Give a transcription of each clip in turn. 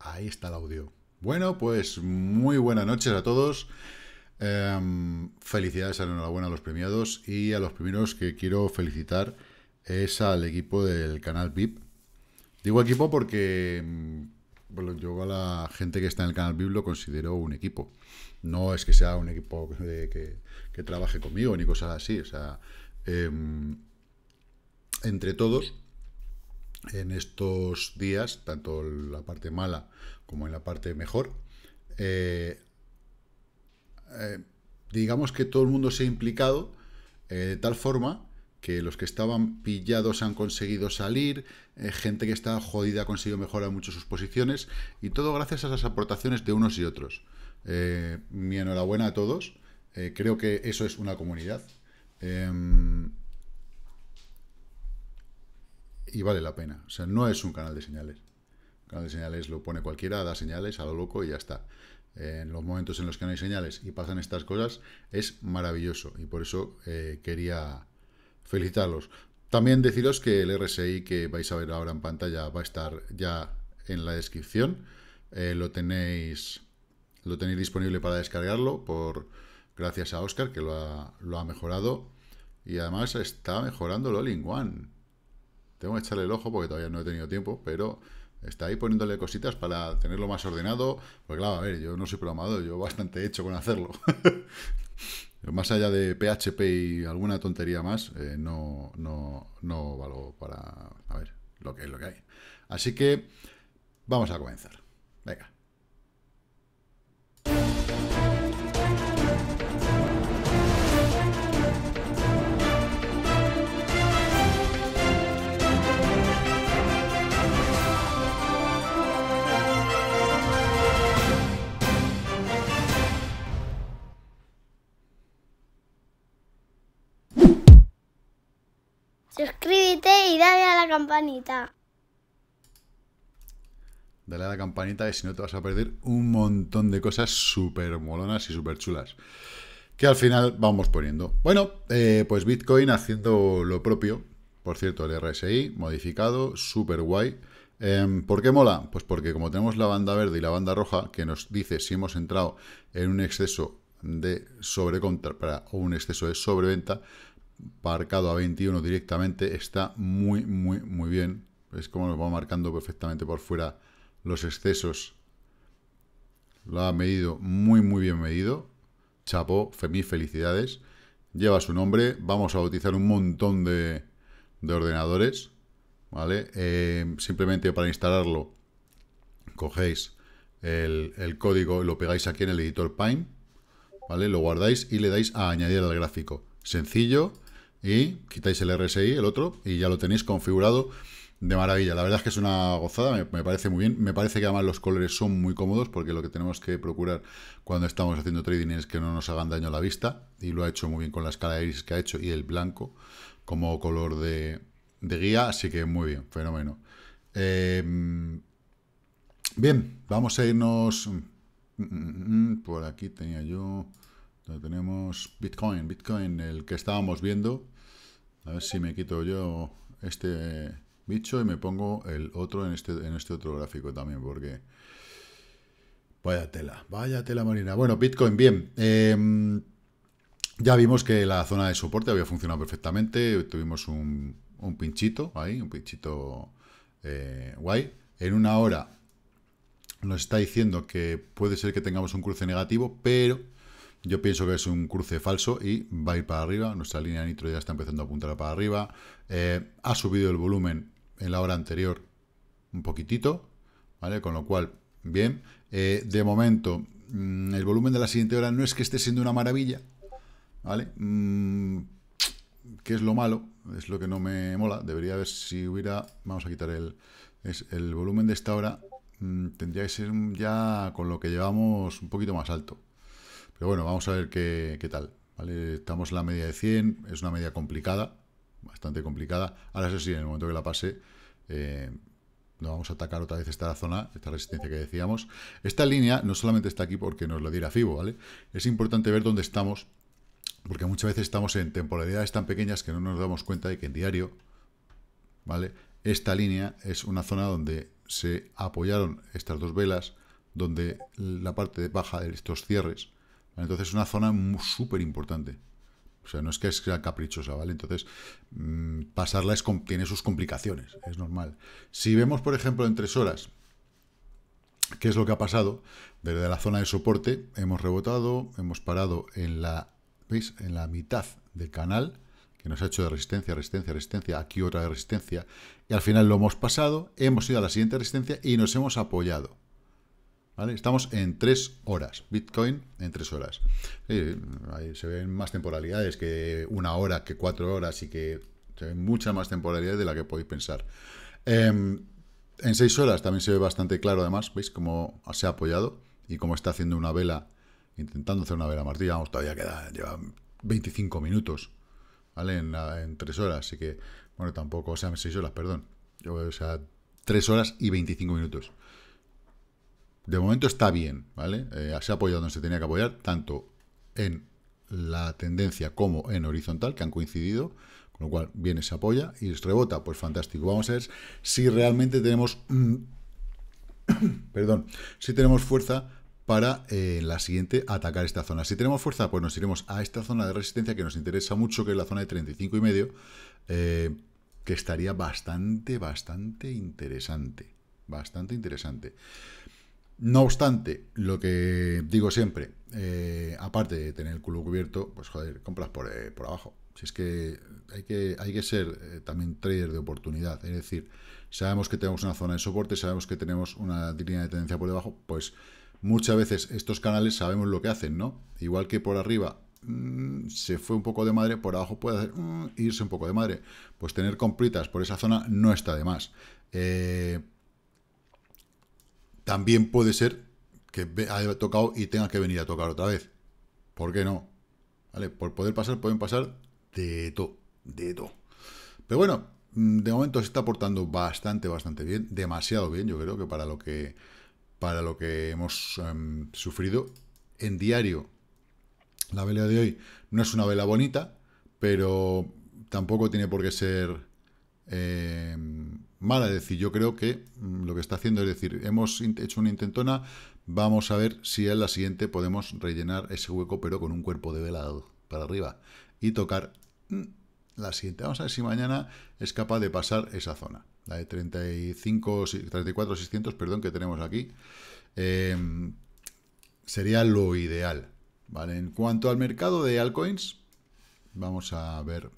Ahí está el audio. Bueno, pues muy buenas noches a todos. Em, felicidades, enhorabuena a los premiados y a los primeros que quiero felicitar es al equipo del canal VIP. Digo equipo porque em, bueno, yo a la gente que está en el canal VIP lo considero un equipo. No es que sea un equipo eh, que, trabaje conmigo ni cosas así. O sea, em, entre todos en estos días, tanto la parte mala como en la parte mejor, eh, eh, digamos que todo el mundo se ha implicado eh, de tal forma que los que estaban pillados han conseguido salir, gente que estaba jodida ha conseguido mejorar mucho sus posiciones, y todo gracias a las aportaciones de unos y otros. mi enhorabuena a todos, creo que eso es una comunidad. Em, y vale la pena. O sea, no es un canal de señales. canal de señales lo pone cualquiera, da señales a lo loco y ya está. en los momentos en los que no hay señales y pasan estas cosas, es maravilloso. Y por eso eh, quería felicitarlos. También deciros que el RSI que vais a ver ahora en pantalla va a estar ya en la descripción. Eh, lo tenéis lo tenéis disponible para descargarlo por gracias a Oscar que lo ha, lo ha mejorado y además está mejorando lo linguan tengo que echarle el ojo porque todavía no he tenido tiempo, pero está ahí poniéndole cositas para tenerlo más ordenado. Pues claro, a ver, yo no soy programador, yo bastante hecho con hacerlo. más allá de PHP y alguna tontería más, eh, no, no, valgo para... A ver, lo que es lo que hay. Así que vamos a comenzar. Venga. la campanita. Dale a la campanita y si no te vas a perder un montón de cosas súper molonas y súper chulas. Que al final vamos poniendo. Bueno, eh, pues Bitcoin haciendo lo propio. Por cierto, el RSI modificado, súper guay. Em, ¿Por qué mola? Pues porque como tenemos la banda verde y la banda roja, que nos dice si hemos entrado en un exceso de sobrecompra o un exceso de sobreventa, parcado a 21 directamente, está muy, muy, muy bien. Es como lo va marcando perfectamente por fuera los excesos. Lo ha medido muy, muy bien medido. Chapo, mis felicidades. Lleva su nombre. Vamos a bautizar un montón de, ordenadores. ¿Vale? Eh, simplemente para instalarlo, cogéis el, el código y lo pegáis aquí en el editor Pine. ¿Vale? Lo guardáis y le dais a añadir al gráfico. Sencillo y quitáis el RSI, el otro, y ya lo tenéis configurado de maravilla. La verdad es que es una gozada, me, parece muy bien. Me parece que además los colores son muy cómodos porque lo que tenemos que procurar cuando estamos haciendo trading es que no nos hagan daño a la vista y lo ha hecho muy bien con la escala de iris que ha hecho y el blanco como color de, guía, así que muy bien, fenómeno. Em, bien, vamos a irnos... Mm, mm, mm, por aquí tenía yo tenemos Bitcoin, Bitcoin, el que estábamos viendo. A ver si me quito yo este bicho y me pongo el otro en este, en este otro gráfico también, porque... Vaya tela, vaya tela marina. Bueno, Bitcoin, bien. Em, ya vimos que la zona de soporte había funcionado perfectamente. Tuvimos un, pinchito ahí, un pinchito eh, guay. En una hora nos está diciendo que puede ser que tengamos un cruce negativo, pero yo pienso que es un cruce falso y va a ir para arriba. Nuestra línea de nitro ya está empezando a apuntar para arriba. Eh, ha subido el volumen en la hora anterior un poquitito, ¿vale? Con lo cual, bien. Eh, de momento, mm, el volumen de la siguiente hora no es que esté siendo una maravilla, ¿vale? Mm, que es lo malo, es lo que no me mola. Debería ver si hubiera... Vamos a quitar el... el volumen de esta hora mm, tendría que ser ya con lo que llevamos un poquito más alto. Pero bueno, vamos a ver qué, tal. Estamos en la media de 100, es una media complicada, bastante complicada. Ahora sí, en el momento que la pase, eh, nos vamos a atacar otra vez esta zona, esta resistencia que decíamos. Esta línea no solamente está aquí porque nos lo diera FIBO, ¿vale? Es importante ver dónde estamos, porque muchas veces estamos en temporalidades tan pequeñas que no nos damos cuenta de que en diario, ¿vale? Esta línea es una zona donde se apoyaron estas dos velas, donde la parte baja de estos cierres entonces es una zona súper importante. O sea, no es que sea caprichosa, ¿vale? Entonces, mm, pasarla tiene sus complicaciones, es normal. Si vemos, por ejemplo, en tres horas, qué es lo que ha pasado, desde la zona de soporte hemos rebotado, hemos parado en la, En la mitad del canal, que nos ha hecho de resistencia, resistencia, resistencia, aquí otra de resistencia, y al final lo hemos pasado, hemos ido a la siguiente resistencia y nos hemos apoyado. Estamos en tres horas. Bitcoin en tres horas. ahí se ven más temporalidades que una hora, que cuatro horas y que se ven muchas más temporalidades de la que podéis pensar. Em, en seis horas también se ve bastante claro, además, veis cómo se ha apoyado y cómo está haciendo una vela, intentando hacer una vela más... Vamos, todavía queda, lleva 25 minutos, ¿vale? En, tres horas, así que, bueno, tampoco, o sea, en 6 horas, perdón. O sea, tres horas y 25 minutos de momento está bien, ¿vale? Eh, se ha apoyado donde se tenía que apoyar, tanto en la tendencia como en horizontal, que han coincidido, con lo cual viene, se apoya y rebota, pues fantástico. Vamos a ver si realmente tenemos, perdón, si tenemos fuerza para eh, en la siguiente atacar esta zona. Si tenemos fuerza, pues nos iremos a esta zona de resistencia que nos interesa mucho, que es la zona de 35 y medio, eh, que estaría bastante, bastante interesante. Bastante interesante. No obstante, lo que digo siempre, eh, aparte de tener el culo cubierto, pues joder, compras por, eh, abajo. Si es que hay que, hay que ser eh, también trader de oportunidad. Es decir, sabemos que tenemos una zona de soporte, sabemos que tenemos una línea de tendencia por debajo, pues muchas veces estos canales sabemos lo que hacen, ¿no? Igual que por arriba mm, se fue un poco de madre, por abajo puede hacer, mm, irse un poco de madre. Pues tener compritas por esa zona no está de más. Eh, también puede ser que haya tocado y tenga que venir a tocar otra vez. ¿Por qué no? Por poder pasar, pueden pasar de todo, de todo. Pero bueno, mm, de momento se está portando bastante, bastante bien, demasiado bien, yo creo que para lo que, para lo que hemos em, sufrido en diario. La vela de hoy no es una vela bonita, pero tampoco tiene por qué ser em, mala. Es decir, yo creo que mm, lo que está haciendo es decir, hemos hecho una intentona, vamos a ver si en la siguiente podemos rellenar ese hueco, pero con un cuerpo de velado para arriba y tocar mm, la siguiente. Vamos a ver si mañana es capaz de pasar esa zona, la de 34.600, perdón, que tenemos aquí. Em, sería lo ideal. ¿vale? En cuanto al mercado de altcoins, vamos a ver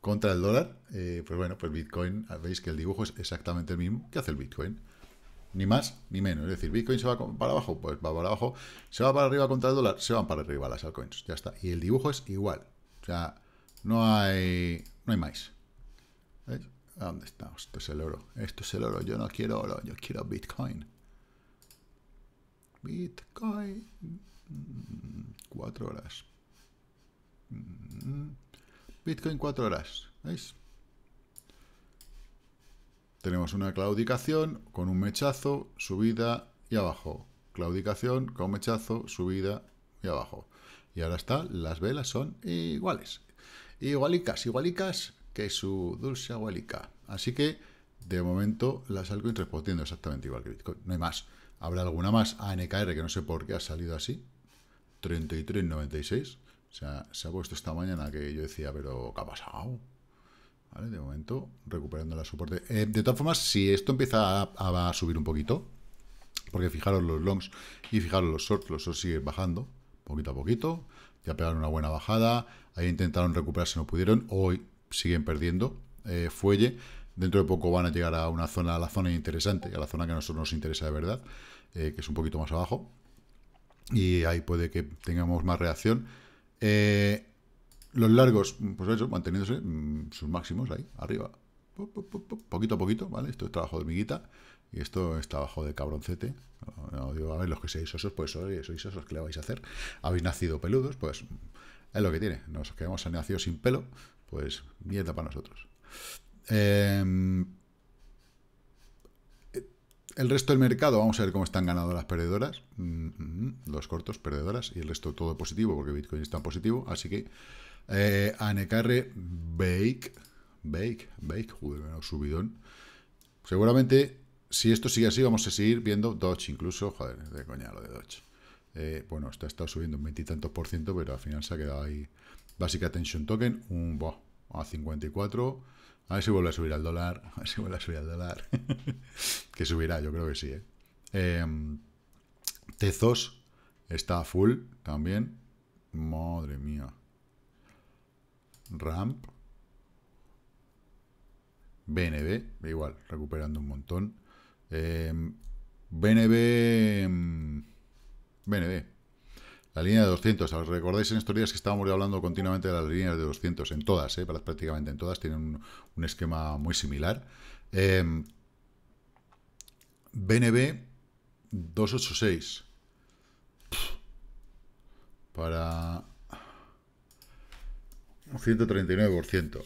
contra el dólar, eh, pues bueno, pues Bitcoin, ah, veis que el dibujo es exactamente el mismo que hace el Bitcoin. Ni más ni menos. Es decir, Bitcoin se va para abajo, pues va para abajo. Se va para arriba contra el dólar, se van para arriba las altcoins. Ya está. Y el dibujo es igual. O sea, no hay, no hay más. ¿Dónde está? Esto es el oro. Esto es el oro. Yo no quiero oro, yo quiero Bitcoin. Bitcoin. Mm, mm, mm, cuatro horas. Bitcoin 4 horas. ¿Veis? Tenemos una claudicación con un mechazo, subida y abajo. Claudicación con mechazo, subida y abajo. Y ahora está, las velas son iguales. Igualicas, igualicas que su dulce abuelica. Así que, de momento, las altcoins respondiendo exactamente igual que Bitcoin. No hay más. Habrá alguna más. ANKR, que no sé por qué ha salido así. 33.96 se ha puesto esta mañana que yo decía, pero ¿qué ha pasado? De momento, recuperando el soporte. Eh, de todas formas, si esto empieza a, subir un poquito, porque fijaros los longs y fijaros los shorts, los shorts siguen bajando, poquito a poquito, ya pegaron una buena bajada, ahí intentaron recuperarse, no pudieron, hoy siguen perdiendo eh, fuelle, dentro de poco van a llegar a una zona, a la zona interesante, a la zona que a nosotros nos interesa de verdad, eh, que es un poquito más abajo, y ahí puede que tengamos más reacción, eh, los largos, pues eso, manteniéndose mm, sus máximos ahí, arriba. Poquito a poquito, ¿vale? Esto es trabajo de miguita y esto es trabajo de cabroncete. No, a ver, los que seáis osos, pues sois, sois osos, ¿qué le vais a hacer? Habéis nacido peludos, pues es lo que tiene. Nos quedamos nacido sin pelo, pues mierda para nosotros. Eh, el resto del mercado, vamos a ver cómo están ganando las perdedoras, mm, mm, los cortos perdedoras y el resto todo positivo, porque Bitcoin está positivo, así que eh, Anecarre, Bake, Bake, Bake, joder, subidón. Seguramente, si esto sigue así, vamos a seguir viendo Dodge incluso, joder, de coña lo de Dodge. Eh, bueno, está, estado subiendo un veintitantos por ciento, pero al final se ha quedado ahí. Basic Attention Token, un, a 54, a ver si vuelve a subir al dólar. A ver si vuelve a subir al dólar. que subirá, yo creo que sí. ¿eh? Em, Tezos está full también. Madre mía. Ramp. BNB, igual, recuperando un montón. BNB... Em, BNB, em, la línea de 200, ¿os recordáis en historias que estábamos hablando continuamente de las líneas de 200? En todas, eh? prácticamente en todas, tienen un, esquema muy similar. BNB em, 286. Para 139%.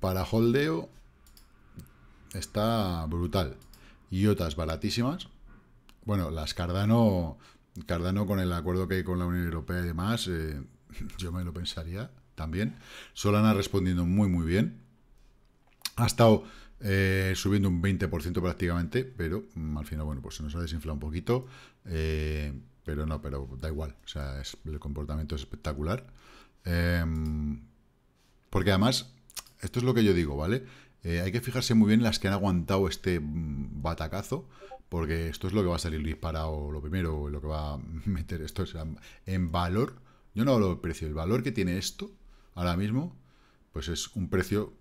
Para holdeo está brutal. Y otras baratísimas. Bueno, las Cardano, Cardano con el acuerdo que hay con la Unión Europea y demás, eh, yo me lo pensaría también. Solana respondiendo muy, muy bien. Ha estado eh, subiendo un 20% prácticamente, pero mm, al final, bueno, pues se nos ha desinflado un poquito. Eh, pero no, pero da igual. O sea, el comportamiento es espectacular. Em, porque además, esto es lo que yo digo, ¿vale? hay que fijarse muy bien las que han aguantado este mm, batacazo porque esto es lo que va a salir disparado lo primero, lo que va a meter esto en valor. Yo no hablo del precio, el valor que tiene esto ahora mismo, pues es un precio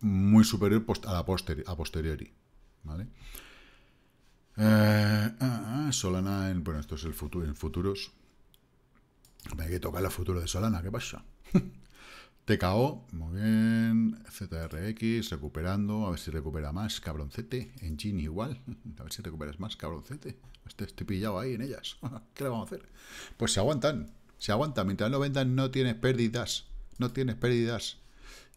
muy superior a la a posteriori. ¿vale? Eh, ah, ah, Solana, en, bueno, esto es el futuro, en futuros. Me hay que tocar la futuro de Solana, ¿qué pasa? TKO, muy bien. ZRX, recuperando. A ver si recupera más, cabroncete. En igual. A ver si recuperas más, cabroncete. Estoy, pillado ahí en ellas. ¿Qué le vamos a hacer? Pues se aguantan. Se aguantan. Mientras no vendan, no tienes pérdidas. No tienes pérdidas.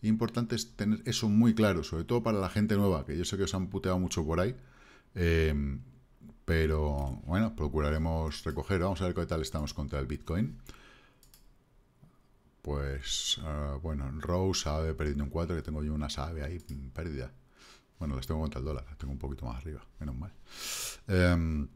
Importante es tener eso muy claro, sobre todo para la gente nueva, que yo sé que os han puteado mucho por ahí. Em, pero bueno, procuraremos recoger. Vamos a ver qué tal estamos contra el Bitcoin. Pues, eh, bueno, Rose, AVE perdiendo un 4, que tengo yo una sabe ahí, mm, pérdida. Bueno, las tengo contra el dólar, las tengo un poquito más arriba, menos mal. Em,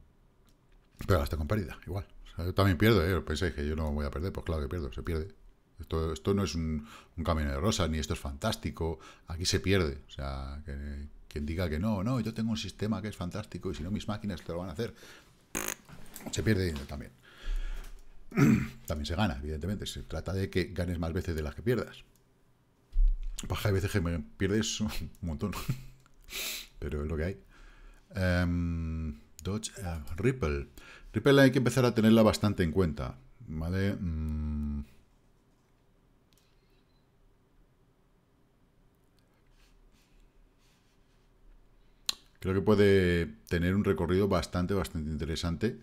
pero las tengo con pérdida, igual. yo también pierdo, ¿eh? que yo no voy a perder, pues claro que pierdo, se pierde. Esto, esto no es un, camino de rosas, ni esto es fantástico. Aquí se pierde. O sea, que, quien diga que no, no, yo tengo un sistema que es fantástico y si no mis máquinas te lo van a hacer, se pierde dinero también. también se gana, evidentemente. Se trata de que ganes más veces de las que pierdas. Baja de veces que pierdes un montón. Pero es lo que hay. Em, Dodge eh, Ripple. Ripple hay que empezar a tenerla bastante en cuenta. ¿Vale? Mm. Creo que puede tener un recorrido bastante, bastante interesante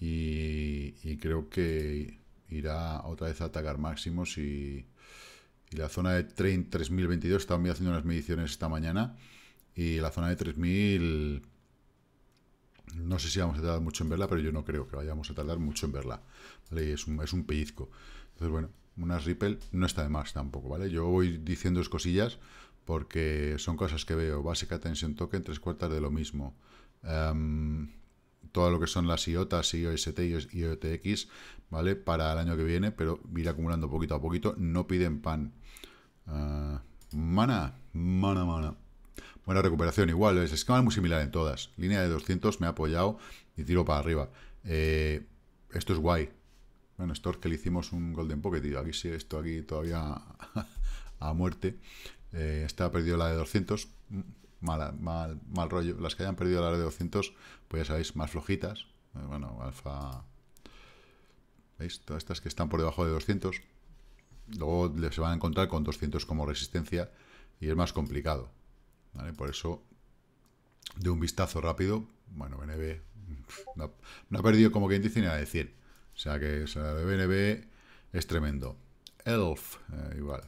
y, creo que irá otra vez a atacar máximos y, la zona de 3022 también haciendo unas mediciones esta mañana y la zona de 3000 no sé si vamos a tardar mucho en verla, pero yo no creo que vayamos a tardar mucho en verla. Es, un, es un pellizco. Entonces, bueno, unas Ripple no está de más tampoco, ¿vale? Yo voy diciendo cosillas porque son cosas que veo. Básica toque, Token, tres cuartas de lo mismo. Em, todo lo que son las IOTAS, IOST y IOTX, ¿vale? Para el año que viene, pero ir acumulando poquito a poquito. No piden pan. Ah, mana, mana, mana. Buena recuperación, igual. Es esquema muy similar en todas. Línea de 200, me ha apoyado y tiro para arriba. Eh, esto es guay. Bueno, esto es que le hicimos un Golden Pocket. tío. aquí sí, esto aquí todavía a muerte. Eh, está perdido la de 200 mal, rollo. Las que hayan perdido la de 200, pues ya sabéis, más flojitas. Eh, bueno, alfa... ¿Veis? Todas estas que están por debajo de 200. Luego se van a encontrar con 200 como resistencia y es más complicado. ¿vale? Por eso, de un vistazo rápido, bueno, BNB no, ha perdido como quien dice ni la de 100. O sea que la de BNB es tremendo. ELF, eh, igual.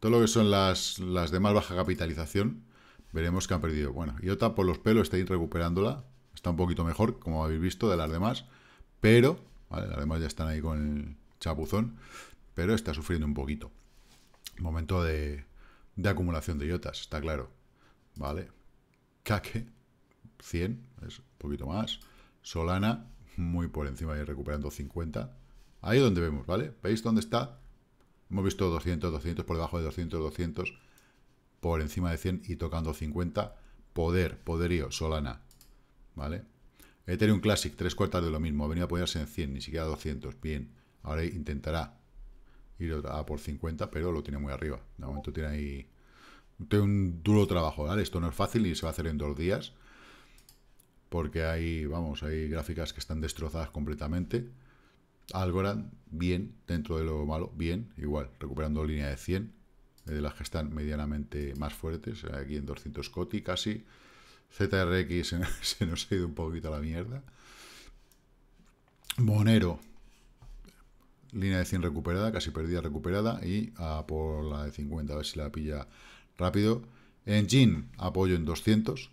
Todo lo que son las, las de más baja capitalización, Veremos que han perdido. Bueno, Iota por los pelos está ahí recuperándola. Está un poquito mejor, como habéis visto, de las demás. Pero, vale, las demás ya están ahí con el chapuzón. Pero está sufriendo un poquito. Momento de, acumulación de iotas, está claro. Vale. Kake, 100, es un poquito más. Solana, muy por encima y recuperando 50. Ahí es donde vemos, ¿vale? ¿Veis dónde está? Hemos visto 200, 200, por debajo de 200, 200 por encima de 100 y tocando 50. Poder, poderío, Solana. ¿Vale? un Classic, tres cuartas de lo mismo. Ha venido a apoyarse en 100, ni siquiera 200. Bien, ahora intentará ir a por 50, pero lo tiene muy arriba. De momento tiene ahí... Tiene un duro trabajo, ¿vale? Esto no es fácil y se va a hacer en dos días. Porque hay, vamos, hay gráficas que están destrozadas completamente. Algorand, bien, dentro de lo malo, bien, igual, recuperando línea de 100 de las que están medianamente más fuertes, eh, aquí en 200 COTI casi. ZRX se, nos ha ido un poquito a la mierda. Monero, línea de 100 recuperada, casi perdida recuperada, y a por la de 50, a ver si la pilla rápido. En apoyo en 200,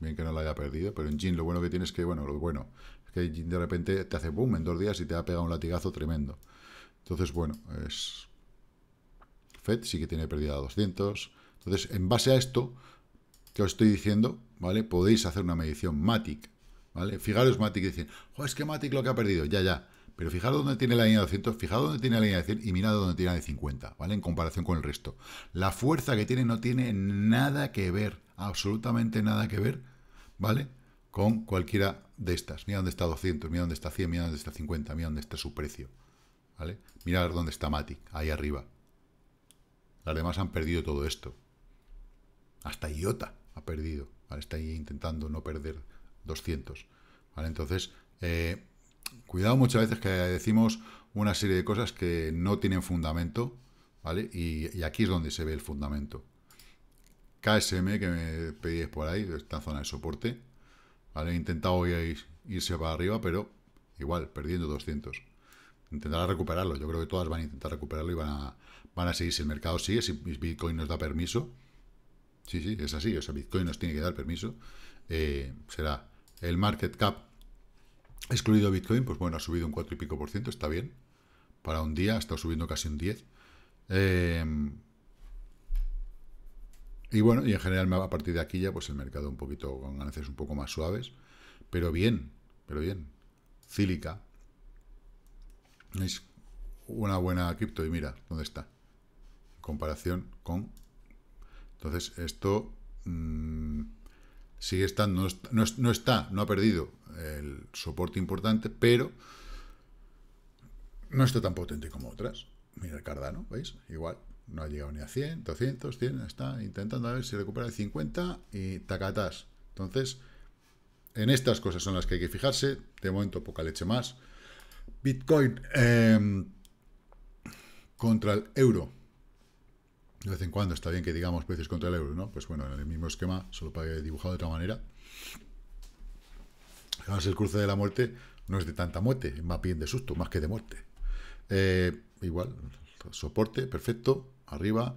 bien que no la haya perdido, pero en lo bueno que tiene es que, bueno, lo bueno, es que de repente te hace boom en dos días y te ha pegado un latigazo tremendo. Entonces, bueno, es FED sí que tiene pérdida de 200. Entonces, en base a esto que os estoy diciendo, ¿vale? Podéis hacer una medición MATIC, ¿vale? Fijaros MATIC y dicen, es que MATIC lo que ha perdido, ya, ya. Pero fijaros dónde tiene la línea de 200, fijaros dónde tiene la línea de 100 y mirad dónde tiene la de 50, ¿vale? En comparación con el resto. La fuerza que tiene no tiene nada que ver, absolutamente nada que ver, ¿vale? Con cualquiera de estas. Mirad dónde está 200, mira dónde está 100, mira dónde está 50, mira dónde está su precio, ¿vale? Mirad dónde está Matic, ahí arriba. Las demás han perdido todo esto. Hasta IOTA ha perdido. Está ahí intentando no perder 200. ¿vale? Entonces, eh, cuidado muchas veces que decimos una serie de cosas que no tienen fundamento. ¿vale? Y, aquí es donde se ve el fundamento. KSM, que me pedís por ahí, esta zona de soporte. ¿vale? He intentado irse para arriba, pero igual, perdiendo 200. Intentará recuperarlo. Yo creo que todas van a intentar recuperarlo y van a, Van a seguir si el mercado sigue, si Bitcoin nos da permiso. Sí, sí, es así. O sea, Bitcoin nos tiene que dar permiso. Eh, será el market cap excluido Bitcoin, pues bueno, ha subido un 4 y pico por ciento, está bien. Para un día, ha estado subiendo casi un 10. Eh, y bueno, y en general a partir de aquí ya, pues el mercado un poquito con ganancias un poco más suaves. Pero bien, pero bien. Cílica. Es una buena cripto y mira, ¿dónde está? comparación con... Entonces, esto mm, sigue estando, no, está, no, ha perdido el soporte importante, pero no está tan potente como otras. Mira el Cardano, ¿veis? Igual, no ha llegado ni a 100, 200, 100, está intentando a ver si recupera el 50 y tacatás. Entonces, en estas cosas son las que hay que fijarse. De momento, poca leche más. Bitcoin em, contra el euro de vez en cuando está bien que digamos precios contra el euro, ¿no? Pues bueno, en el mismo esquema, solo para dibujado de otra manera. además el cruce de la muerte no es de tanta muerte, más bien de susto, más que de muerte. Eh, igual, soporte, perfecto, arriba.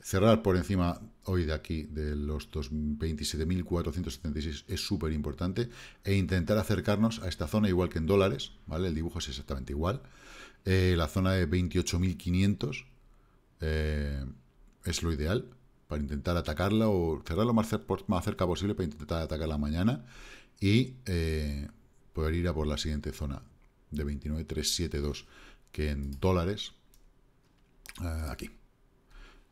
Cerrar por encima hoy de aquí de los 27.476 es súper importante. E intentar acercarnos a esta zona igual que en dólares, ¿vale? El dibujo es exactamente igual. Eh, la zona de 28.500. Eh, es lo ideal para intentar atacarla o cerrarlo más, cerca posible para intentar atacarla mañana y eh, poder ir a por la siguiente zona de 29.372 que en dólares eh, aquí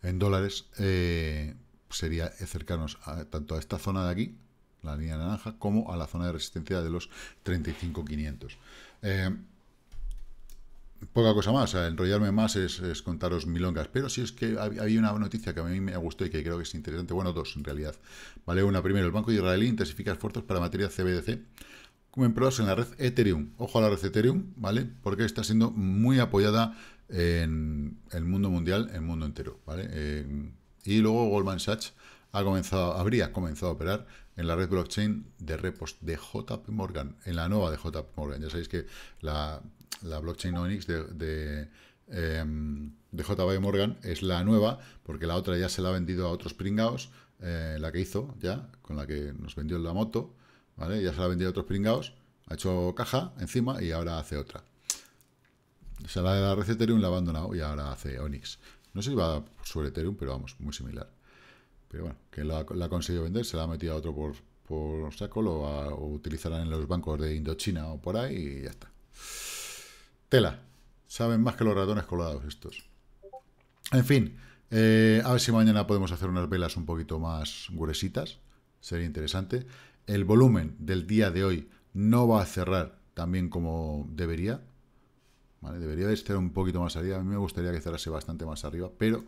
en dólares eh, sería acercarnos tanto a esta zona de aquí la línea naranja como a la zona de resistencia de los 35.500 poca cosa más, enrollarme más es, contaros milongas, pero sí es que había una noticia que a mí me gustó y que creo que es interesante, bueno, dos en realidad, ¿vale? Una, primero, el Banco Israelí intensifica esfuerzos para materia CBDC como en pruebas en la red Ethereum, ojo a la red Ethereum, ¿vale? Porque está siendo muy apoyada en el mundo mundial, en el mundo entero, ¿vale? Eh, y luego Goldman Sachs ha comenzado, habría comenzado a operar en la red blockchain de repos de JP Morgan, en la nueva de JP Morgan. Ya sabéis que la la blockchain Onyx de, de, eh, em, JB Morgan es la nueva, porque la otra ya se la ha vendido a otros pringaos, eh, la que hizo ya, con la que nos vendió la moto, ¿vale? Ya se la ha vendido a otros pringaos, ha hecho caja encima y ahora hace otra. O la de la red Ethereum la ha abandonado y ahora hace Onyx. No sé si va sobre Ethereum, pero vamos, muy similar. Pero bueno, que la, ha conseguido vender, se la ha metido a otro por, por saco, lo, utilizarán en los bancos de Indochina o por ahí y ya está. Tela. Saben más que los ratones colados estos. En fin, eh, a ver si mañana podemos hacer unas velas un poquito más gruesitas. Sería interesante. El volumen del día de hoy no va a cerrar también como debería. Debería de estar un poquito más arriba. A mí me gustaría que cerrase bastante más arriba, pero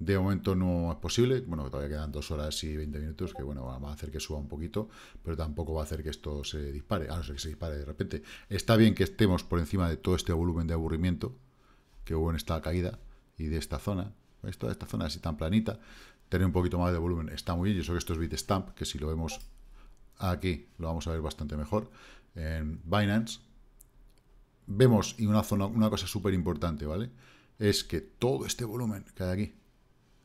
de momento no es posible, bueno, todavía quedan dos horas y 20 minutos, que bueno, va a hacer que suba un poquito, pero tampoco va a hacer que esto se dispare, a no ser que se dispare de repente. Está bien que estemos por encima de todo este volumen de aburrimiento que hubo en esta caída y de esta zona, esta, esta zona así tan planita, tener un poquito más de volumen está muy bien, yo sé que esto es Bitstamp, que si lo vemos aquí lo vamos a ver bastante mejor, en Binance, vemos y una, zona, una cosa súper importante, ¿vale? Es que todo este volumen que hay aquí,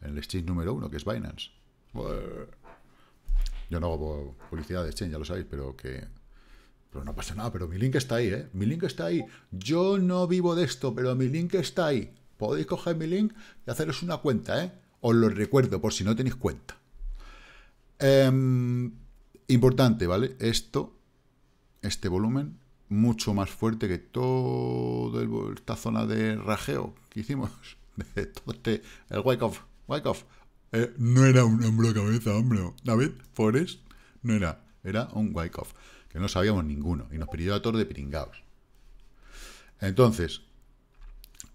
en el exchange número uno, que es Binance. Yo no hago publicidad de exchange, ya lo sabéis, pero que... Pero no pasa nada, pero mi link está ahí, ¿eh? Mi link está ahí. Yo no vivo de esto, pero mi link está ahí. Podéis coger mi link y haceros una cuenta, ¿eh? Os lo recuerdo por si no tenéis cuenta. Em, importante, ¿vale? Esto, este volumen, mucho más fuerte que toda esta zona de rajeo que hicimos, de todo este, el wake-off Wyckoff. Eh, no era un hombro cabeza, hombre. David Forrest no era, era un Wyckoff, que no sabíamos ninguno, y nos pidió a todos de piringaos. Entonces,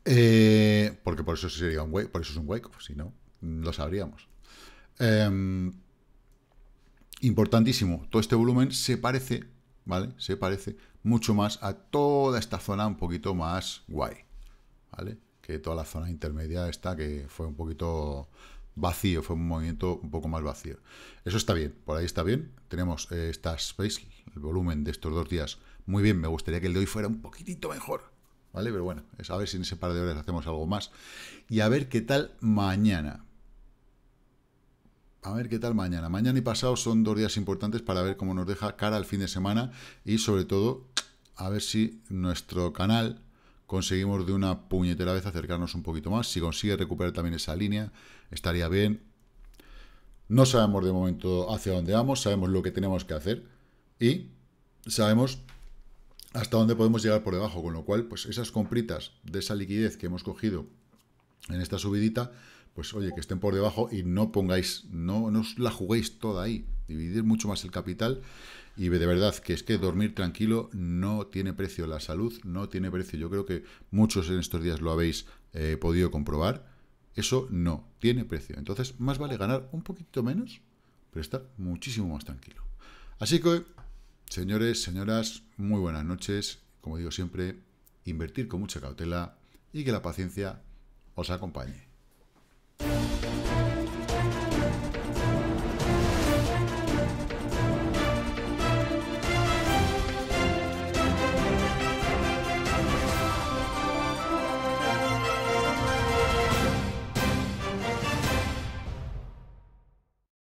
eh, porque por eso sería un por eso es un Wyckoff, si no, lo sabríamos. Em, importantísimo, todo este volumen se parece, ¿vale? Se parece mucho más a toda esta zona un poquito más guay, ¿vale? que toda la zona intermedia está, que fue un poquito vacío, fue un movimiento un poco más vacío. Eso está bien, por ahí está bien. Tenemos eh, estas, ¿veis? El volumen de estos dos días muy bien. Me gustaría que el de hoy fuera un poquitito mejor, ¿vale? Pero bueno, a ver si en ese par de horas hacemos algo más. Y a ver qué tal mañana. A ver qué tal mañana. Mañana y pasado son dos días importantes para ver cómo nos deja cara al fin de semana y sobre todo a ver si nuestro canal conseguimos de una puñetera vez acercarnos un poquito más. Si consigue recuperar también esa línea, estaría bien. No sabemos de momento hacia dónde vamos, sabemos lo que tenemos que hacer y sabemos hasta dónde podemos llegar por debajo, con lo cual, pues esas compritas de esa liquidez que hemos cogido en esta subidita, pues oye, que estén por debajo y no pongáis, no, no la juguéis toda ahí dividir mucho más el capital y de verdad que es que dormir tranquilo no tiene precio, la salud no tiene precio. Yo creo que muchos en estos días lo habéis eh, podido comprobar. Eso no tiene precio. Entonces, más vale ganar un poquito menos, pero estar muchísimo más tranquilo. Así que, señores, señoras, muy buenas noches. Como digo siempre, invertir con mucha cautela y que la paciencia os acompañe.